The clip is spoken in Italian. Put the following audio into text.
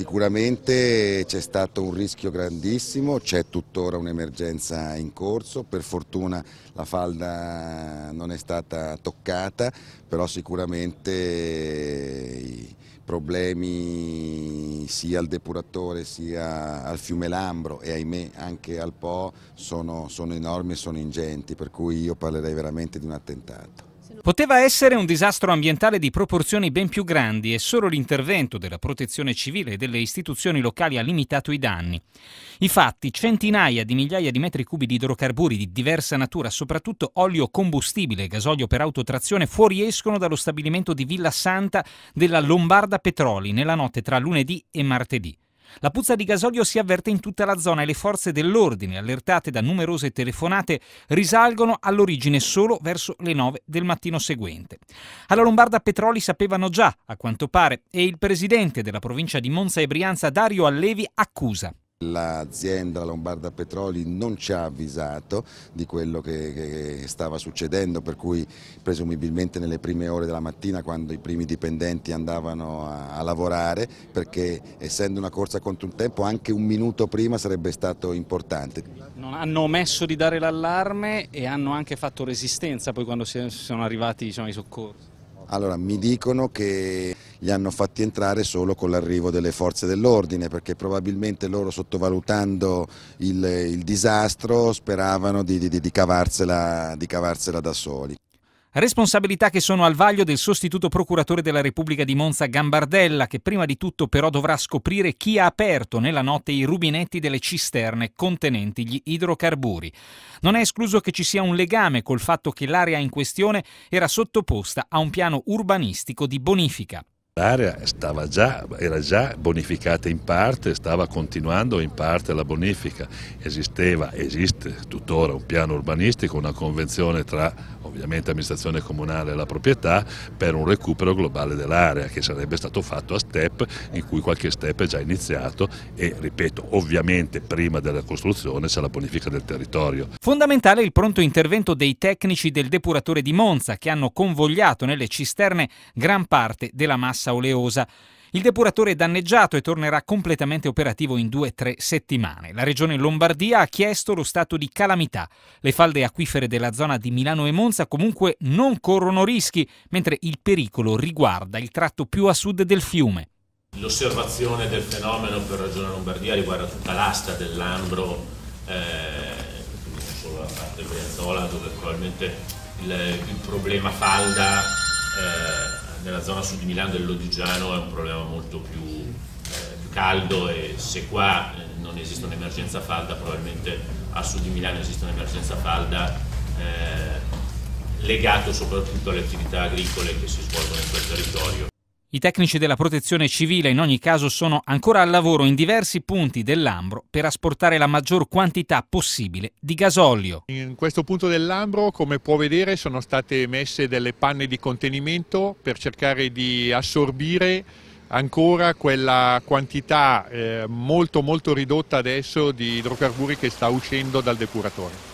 Sicuramente c'è stato un rischio grandissimo, c'è tuttora un'emergenza in corso, per fortuna la falda non è stata toccata, però sicuramente i problemi sia al depuratore sia al fiume Lambro e ahimè anche al Po sono, sono enormi e sono ingenti, per cui io parlerei veramente di un attentato. Poteva essere un disastro ambientale di proporzioni ben più grandi e solo l'intervento della protezione civile e delle istituzioni locali ha limitato i danni. Infatti, centinaia di migliaia di metri cubi di idrocarburi di diversa natura, soprattutto olio combustibile e gasolio per autotrazione, fuoriescono dallo stabilimento di Villa Santa della Lombarda Petroli nella notte tra lunedì e martedì. La puzza di gasolio si avverte in tutta la zona e le forze dell'ordine, allertate da numerose telefonate, risalgono all'origine solo verso le 9 del mattino seguente. Alla Lombarda Petroli sapevano già, a quanto pare, e il presidente della provincia di Monza e Brianza, Dario Allevi, accusa L'azienda Lombarda Petroli non ci ha avvisato di quello che, che, stava succedendo, per cui presumibilmente nelle prime ore della mattina quando i primi dipendenti andavano a, a lavorare, perché essendo una corsa contro un tempo anche un minuto prima sarebbe stato importante. Non hanno omesso di dare l'allarme e hanno anche fatto resistenza poi quando sono arrivati diciamo, i soccorsi. Allora, mi dicono che li hanno fatti entrare solo con l'arrivo delle forze dell'ordine perché probabilmente loro sottovalutando il, il disastro speravano di, di, di, cavarsela, di cavarsela da soli. Responsabilità che sono al vaglio del sostituto procuratore della Repubblica di Monza Gambardella, che prima di tutto però dovrà scoprire chi ha aperto nella notte i rubinetti delle cisterne contenenti gli idrocarburi. Non è escluso che ci sia un legame col fatto che l'area in questione era sottoposta a un piano urbanistico di bonifica. L'area era già bonificata in parte, stava continuando in parte la bonifica, esisteva, esiste tuttora un piano urbanistico, una convenzione tra ovviamente amministrazione comunale e la proprietà per un recupero globale dell'area che sarebbe stato fatto a step in cui qualche step è già iniziato e ripeto ovviamente prima della costruzione c'è la bonifica del territorio. Fondamentale il pronto intervento dei tecnici del depuratore di Monza che hanno convogliato nelle cisterne gran parte della massa massa oleosa. Il depuratore è danneggiato e tornerà completamente operativo in due o tre settimane. La regione Lombardia ha chiesto lo stato di calamità. Le falde acquifere della zona di Milano e Monza comunque non corrono rischi, mentre il pericolo riguarda il tratto più a sud del fiume. L'osservazione del fenomeno per regione Lombardia riguarda tutta l'asta dell'Ambro, eh, non solo la parte Brianzola, dove probabilmente il, il problema falda... Eh, nella zona sud di Milano Lodigiano è un problema molto più, eh, più caldo e se qua eh, non esiste un'emergenza falda probabilmente a sud di Milano esiste un'emergenza falda eh, legato soprattutto alle attività agricole che si svolgono in quel territorio i tecnici della protezione civile in ogni caso sono ancora al lavoro in diversi punti dell'Ambro per asportare la maggior quantità possibile di gasolio. In questo punto dell'Ambro, come può vedere, sono state messe delle panne di contenimento per cercare di assorbire ancora quella quantità eh, molto molto ridotta adesso di idrocarburi che sta uscendo dal depuratore.